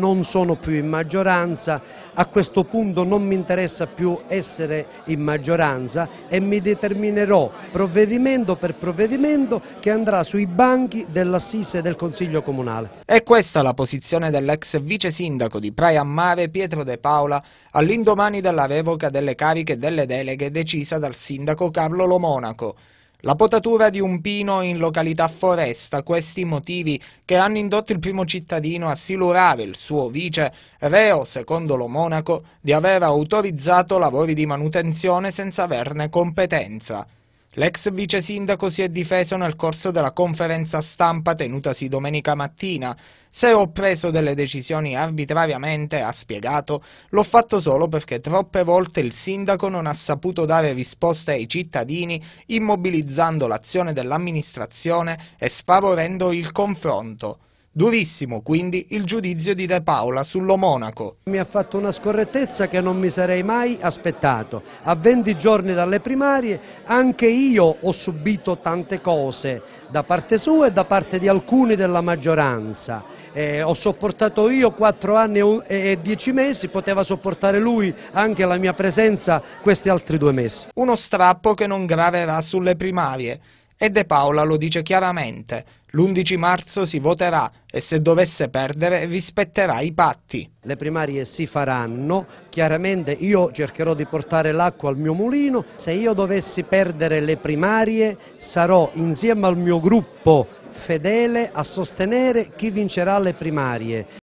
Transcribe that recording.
non sono più in maggioranza, a questo punto non mi interessa più essere in maggioranza e mi determinerò provvedimento per provvedimento che andrà sui banchi dell'assise del Consiglio Comunale. E questa la posizione dell'ex vice sindaco di Praia Mare Pietro De Paola all'indomani della revoca delle cariche e delle deleghe decisa dal sindaco Carlo Lomonaco. La potatura di un pino in località Foresta, questi motivi che hanno indotto il primo cittadino a silurare il suo vice, reo, secondo lo monaco, di aver autorizzato lavori di manutenzione senza averne competenza. L'ex vice sindaco si è difeso nel corso della conferenza stampa tenutasi domenica mattina. Se ho preso delle decisioni arbitrariamente, ha spiegato, l'ho fatto solo perché troppe volte il sindaco non ha saputo dare risposte ai cittadini immobilizzando l'azione dell'amministrazione e sfavorendo il confronto. Durissimo quindi il giudizio di De Paola sullo Monaco. Mi ha fatto una scorrettezza che non mi sarei mai aspettato. A 20 giorni dalle primarie anche io ho subito tante cose da parte sua e da parte di alcuni della maggioranza. Eh, ho sopportato io 4 anni e 10 mesi, poteva sopportare lui anche la mia presenza questi altri due mesi. Uno strappo che non graverà sulle primarie. E De Paola lo dice chiaramente, l'11 marzo si voterà e se dovesse perdere rispetterà i patti. Le primarie si faranno, chiaramente io cercherò di portare l'acqua al mio mulino, se io dovessi perdere le primarie sarò insieme al mio gruppo fedele a sostenere chi vincerà le primarie.